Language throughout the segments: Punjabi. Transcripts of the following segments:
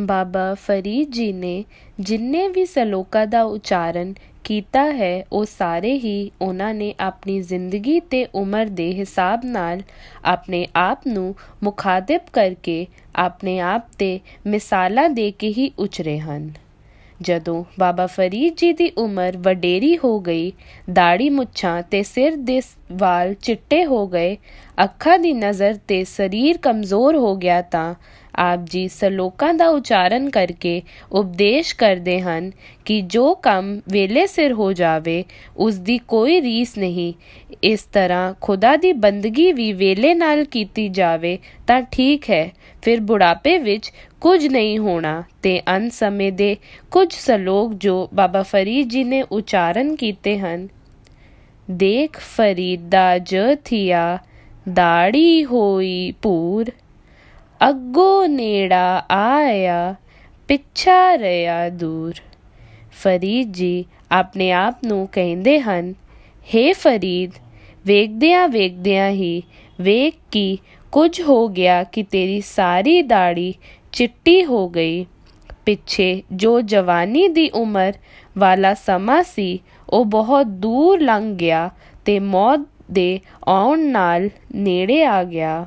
ਬਾਬਾ ਫਰੀਦ ਜੀ ਨੇ ਜਿੰਨੇ ਵੀ ਸਲੋਕਾਂ ਦਾ ਉਚਾਰਨ ਕੀਤਾ ਹੈ ਉਹ ਸਾਰੇ ਹੀ ਉਹਨਾਂ ਨੇ ਆਪਣੀ ਜ਼ਿੰਦਗੀ ਤੇ ਉਮਰ ਦੇ ਹਿਸਾਬ ਨਾਲ ਆਪਣੇ ਆਪ ਨੂੰ ਮੁਖਾਤਬ ਕਰਕੇ ਆਪਣੇ ਆਪ ਤੇ ਮਿਸਾਲਾਂ ਦੇ ਕੇ ਹੀ ਉਚਰੇ ਹਨ ਜਦੋਂ ਬਾਬਾ ਫਰੀਦ ਜੀ ਦੀ ਉਮਰ ਵਡੇਰੀ ਹੋ ਗਈ ਦਾੜੀ ਮੁੱਛਾਂ ਤੇ ਸਿਰ ਦੇ ਵਾਲ ਚਿੱਟੇ ਹੋ ਗਏ ਅੱਖਾਂ ਦੀ ਨਜ਼ਰ ਤੇ ਸਰੀਰ ਕਮਜ਼ੋਰ ਹੋ ਗਿਆ ਤਾਂ ਆਪ ਜੀ ਸ਼ਲੋਕਾਂ ਦਾ ਉਚਾਰਨ ਕਰਕੇ ਉਪਦੇਸ਼ ਕਰਦੇ ਹਨ ਕਿ ਜੋ ਕੰਮ ਵੇਲੇ ਸਿਰ ਹੋ ਜਾਵੇ ਉਸ ਦੀ ਕੋਈ ਰੀਸ ਨਹੀਂ ਇਸ ਤਰ੍ਹਾਂ ਖੁਦਾ ਦੀ ਬੰਦਗੀ ਵੀ ਵੇਲੇ ਨਾਲ ਕੀਤੀ ਜਾਵੇ ਤਾਂ ਠੀਕ ਹੈ ਫਿਰ ਬੁਢਾਪੇ ਵਿੱਚ ਕੁਝ ਨਹੀਂ ਹੋਣਾ ਤੇ ਅੰਤ ਸਮੇਂ ਦੇ ਕੁਝ ਸ਼ਲੋਕ ਜੋ ਬਾਬਾ ਫਰੀਦ ਜੀ ਨੇ ਉਚਾਰਨ ਕੀਤੇ ਹਨ ਦੇਖ ਫਰੀਦ ਦਾ ਜਥਿਆ ਦਾੜੀ ਹੋਈ ਪੂਰ ਅੱਗੋ ਨੇੜਾ ਆਇਆ ਪਿੱਛਾ ਰਿਆ ਦੂਰ ਫਰੀਦ ਜੀ ਆਪਣੇ ਆਪ ਨੂੰ ਕਹਿੰਦੇ ਹਨ हे ਫਰੀਦ ਵੇਖਦਿਆਂ ਵੇਖਦਿਆਂ ਹੀ ਵੇਖ ਕੀ ਕੁਝ ਹੋ ਗਿਆ ਕਿ ਤੇਰੀ ਸਾਰੀ ਦਾੜੀ ਚਿੱਟੀ ਹੋ ਗਈ ਪਿੱਛੇ ਜੋ ਜਵਾਨੀ ਦੀ ਉਮਰ ਵਾਲਾ ਸਮਾਂ ਸੀ ਉਹ ਬਹੁਤ ਦੂਰ ਲੰਘ ਗਿਆ ਤੇ ਮੌਤ ਦੇ ਆਉਣ ਨਾਲ ਨੇੜੇ ਆ ਗਿਆ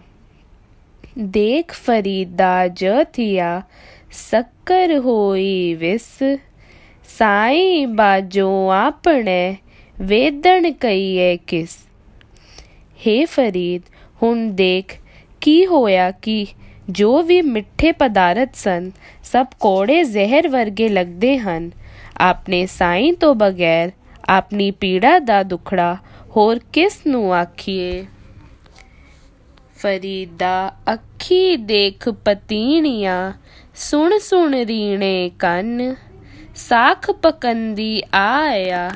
ਦੇਖ ਫਰੀਦਾ ਜਥਿਆ ਸੱਕਰ ਹੋਈ ਵਿਸ ਸਾਈ ਬਾਜੋ ਆਪਣੇ ਵੇਦਣ ਕਈਏ ਕਿਸ हे ਫਰੀਦ ਹੁਣ ਦੇਖ ਕੀ ਹੋਇਆ ਕਿ ਜੋ ਵੀ ਮਿੱਠੇ ਪਦਾਰਤ ਸਨ ਸਭ ਕੋੜੇ ਜ਼ਹਿਰ ਵਰਗੇ ਲੱਗਦੇ ਹਨ ਆਪਣੇ ਸਾਈਂ ਤੋਂ ਬਗੈਰ ਆਪਣੀ ਪੀੜਾ ਦਾ ਦੁਖੜਾ ਹੋਰ ਕਿਸ ਨੂੰ ਆਖੀਏ ਫਰੀਦਾ ਅੱਖੀ ਦੇਖ ਪਤੀਣੀਆਂ ਸੁਣ ਸੁਣ ਰੀਣੇ ਕੰਨ ਸਾਖ ਪਕੰਦੀ ਆਇਆ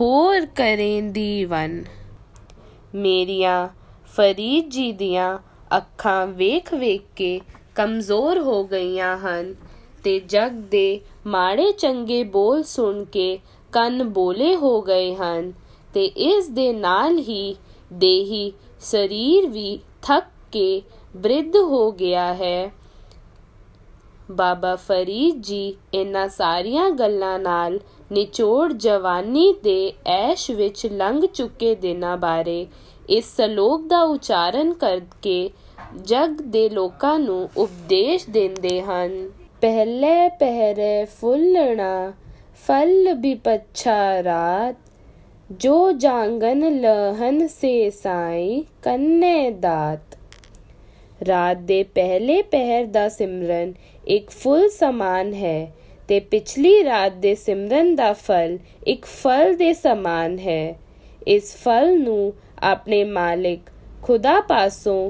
ਹੋਰ ਕਰੇਂਦੀ ਵਨ ਮੇਰੀਆਂ ਫਰੀਦ ਜੀ ਦੀਆਂ ਅੱਖਾਂ ਵੇਖ ਵੇਖ ਕੇ ਕਮਜ਼ੋਰ ਹੋ ਗਈਆਂ ਹਨ ਤੇ ਜਗ ਦੇ ਮਾੜੇ ਚੰਗੇ ਬੋਲ ਸੁਣ ਕੇ ਕੰਨ ਬੋਲੇ ਹੋ ਗਏ ਹਨ ਤੇ ਇਸ ਦੇ ਨਾਲ ਹੀ ਦੇਹੀ ਸਰੀਰ ਵੀ ਥੱਕ ਕੇ ਬ੍ਰਿਧ ਹੋ ਗਿਆ ਹੈ ਬਾਬਾ ਫਰੀਦ ਜੀ ਇਹਨਾਂ ਸਾਰੀਆਂ ਗੱਲਾਂ ਨਾਲ ਨਿਚੋੜ ਜਵਾਨੀ ਦੇ ਐਸ਼ ਵਿੱਚ ਲੰਘ ਚੁੱਕੇ ਦਿਨਾਂ ਬਾਰੇ ਇਸ ਸ਼ਲੋਕ ਦਾ ਉਚਾਰਨ ਕਰਕੇ ਜਗ ਦੇ ਲੋਕਾਂ ਨੂੰ ਉਪਦੇਸ਼ ਦਿੰਦੇ ਹਨ ਪਹਿਲੇ ਪਹਿਰੇ ਫੁੱਲਣਾ फल बिपच्छा रात जो जांगन लहन से ਸਾਈ ਕੰਨੇ ਦਾਤ ਰਾਤ ਦੇ ਪਹਿਲੇ ਪਹਿਰ ਦਾ ਸਿਮਰਨ ਇੱਕ ਫੁੱਲ ਸਮਾਨ ਹੈ ਤੇ ਪਿਛਲੀ ਰਾਤ ਦੇ ਸਿਮਰਨ ਦਾ ਫਲ ਇੱਕ ਫਲ ਦੇ ਸਮਾਨ ਹੈ ਇਸ ਫਲ ਨੂੰ ਆਪਣੇ ਮਾਲਿਕ ਖੁਦਾ ਪਾਸੋਂ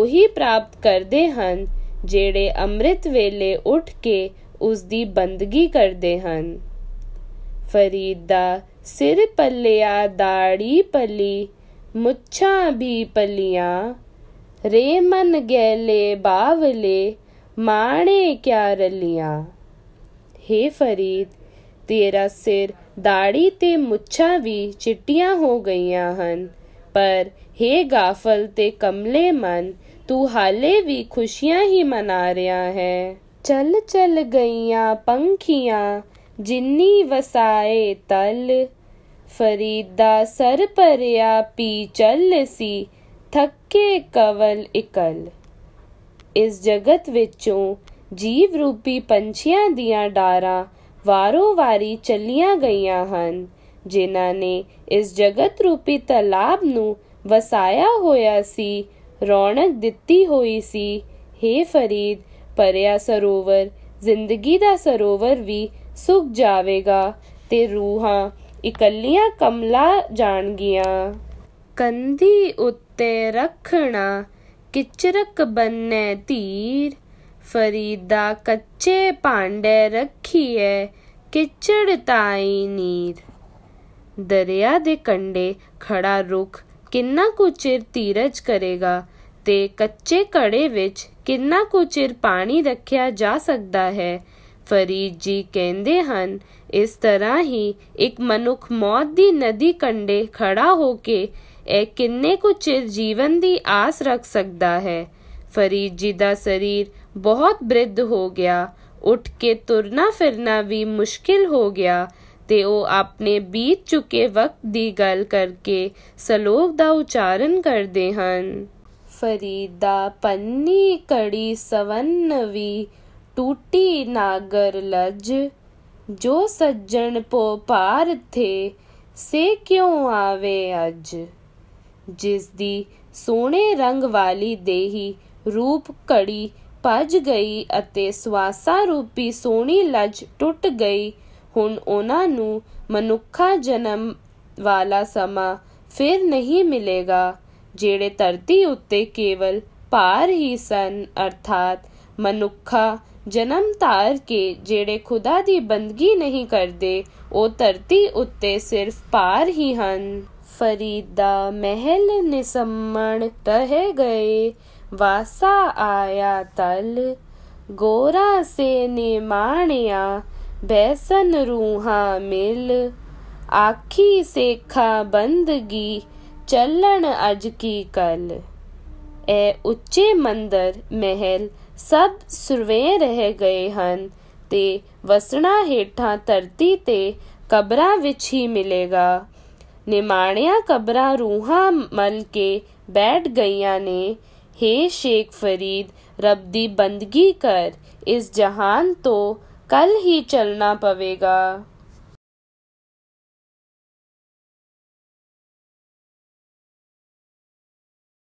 ਉਹੀ ਪ੍ਰਾਪਤ ਕਰਦੇ ਹਨ ਜਿਹੜੇ ਅੰਮ੍ਰਿਤ ਵੇਲੇ ਉੱਠ ਕੇ ਉਸ ਦੀ ਬੰਦਗੀ ਕਰਦੇ ਹਨ ਫਰੀਦ ਦਾ ਸਿਰ ਪੱਲਿਆ ਦਾੜੀ ਪੱਲੀ ਮੁੱਛਾਂ ਵੀ ਪੱਲੀਆਂ ਰੇ ਮਨ ਗੈਲੇ ਬਾਵਲੇ ਮਾਣੇ ਕਿਆ ਰਲੀਆਂ हे ਫਰੀਦ ਤੇਰਾ ਸਿਰ ਦਾੜੀ ਤੇ ਮੁੱਛਾਂ ਵੀ ਚਿੱਟੀਆਂ ਹੋ ਗਈਆਂ ਹਨ ਪਰ हे ਗਾਫਲ ਤੇ ਕਮਲੇ ਮਨ ਤੂੰ ਹਾਲੇ ਵੀ ਖੁਸ਼ੀਆਂ ਹੀ ਮਨਾ ਰਿਹਾ ਹੈ ਚਲ ਚਲ ਗਈਆਂ ਪੰਖੀਆਂ ਜਿੰਨੀ ਵਸਾਏ ਤਲ ਫਰੀਦਾ ਸਰ ਪਰਿਆ ਪੀ ਚੱਲ ਸੀ ਥੱਕੇ ਕਵਲ ਇਕਲ ਇਸ ਜਗਤ ਵਿੱਚੋਂ ਜੀਵ ਰੂਪੀ ਪੰਛੀਆਂ ਦੀਆਂ ਡਾਰਾਂ ਵਾਰੋ-ਵਾਰੀ ਚੱਲੀਆਂ ਗਈਆਂ ਹਨ ਜਿਨ੍ਹਾਂ ਨੇ ਇਸ ਜਗਤ ਰੂਪੀ ਤਲਾਬ ਨੂੰ ਵਸਾਇਆ ਹੋਇਆ ਸੀ ਰੌਣਕ ਦਿੱਤੀ ਹੋਈ ਸੀ हे ਫਰੀਦ ਪਰਿਆ ਸਰੋਵਰ ਜ਼ਿੰਦਗੀ ਦਾ ਸਰੋਵਰ ਵੀ ਸੁੱਕ ਜਾਵੇਗਾ ਤੇ ਰੂਹਾਂ ਇਕੱਲੀਆਂ ਕਮਲਾ ਜਾਣਗੀਆਂ ਕੰਧੀ ਉੱਤੇ ਰੱਖਣਾ ਕਿਚਰਕ ਬੰਨੇ ਤੀਰ ਫਰੀਦਾ ਕੱਚੇ ਪਾਂਡੇ ਰੱਖੀਏ ਕਿਚੜ ਤਾਈ ਨੀਰ ਦਰਿਆ ਦੇ ਕੰਡੇ ਖੜਾ ਰੁਖ ਕਿੰਨਾ ਕੁ ਚਿਰ ਧੀਰਜ ਕਰੇਗਾ ਤੇ ਕੱਚੇ ਘੜੇ ਵਿੱਚ ਕਿੰਨਾ ਕੁ ਚਿਰ ਪਾਣੀ ਰੱਖਿਆ ਜਾ ਸਕਦਾ ਹੈ ਫਰੀਦ ਜੀ ਕਹਿੰਦੇ ਹਨ ਇਸ ਤਰ੍ਹਾਂ ਹੀ ਇੱਕ ਮਨੁੱਖ ਮੌਤ ਦੀ ਨਦੀ ਕੰਢੇ ਖੜਾ ਹੋ ਕੇ ਇਹ ਕਿੰਨੇ ਕੁ ਚਿਰ ਜੀਵਨ ਦੀ ਆਸ ਰੱਖ ਸਕਦਾ ਹੈ ਫਰੀਦ ਜੀ ਦਾ ਸਰੀਰ ਬਹੁਤ ਬ੍ਰਿੱਧ ਹੋ ਗਿਆ ਉੱਠ ਕੇ ਤੁਰਨਾ ਫਿਰਨਾ ਵੀ ਮੁਸ਼ਕਿਲ ਹੋ ਗਿਆ ਤੇ ਉਹ ਆਪਣੇ ਬੀਤ ਚੁੱਕੇ ਵਕਤ ਦੀ ਗੱਲ ਕਰਕੇ ਸਲੋਕ ਦਾ ਉਚਾਰਨ ਕਰਦੇ ਹਨ ਫਰੀਦਾ ਪੰਨੀ ਕੜੀ ਸਵਨ ਟੂਟੀ ਨਾਗਰ ਲਜ ਜੋ ਸੱਜਣ ਪੋ ਪਾਰ ਥੇ ਸੇ ਕਿਉਂ ਆਵੇ ਅਜ ਜਿਸ ਦੀ ਸੋਹਣੇ ਰੰਗ ਵਾਲੀ ਦੇਹੀ ਰੂਪ ਕੜੀ ਭੱਜ ਗਈ ਅਤੇ ਸਵਾਸਾ ਰੂਪੀ ਸੋਹਣੀ ਲਜ ਟੁੱਟ ਗਈ ਹੁਣ ਉਹਨਾਂ ਨੂੰ ਮਨੁੱਖਾ ਜਨਮ ਵਾਲਾ ਸਮਾ ਫਿਰ ਨਹੀਂ ਮਿਲੇਗਾ ਜਿਹੜੇ ਧਰਤੀ ਉੱਤੇ ਕੇਵਲ ਪਾਰ ਹੀ ਸਨ ਅਰਥਾਤ ਮਨੁੱਖਾ जन्म तार के जेड़े खुदा दी बंदगी नहीं करदे ओ धरती उत्ते सिर्फ पार ही हन फरीदा महल निसमण तहे गए वासा आया तल गोरा से ने माणिया बैसन रूहा मिल आखी सेखा बंदगी चलन अज की कल ए उच्चे मंदर महल ਸਭ ਸੁਰਵੇਂ ਰਹਿ ਗਏ ਹਨ ਤੇ ਵਸਣਾ ਹੇਠਾਂ ਧਰਤੀ ਤੇ ਕਬਰਾਂ ਵਿੱਚ ਹੀ ਮਿਲੇਗਾ ਨਿਮਾਣਿਆ ਕਬਰਾਂ ਰੂਹਾਂ ਮਲ ਕੇ ਬੈਠ ਗਈਆਂ ਨੇ हे शेख फरीद रब दी बंदगी कर इस जहान तो कल ही चलना पवेगा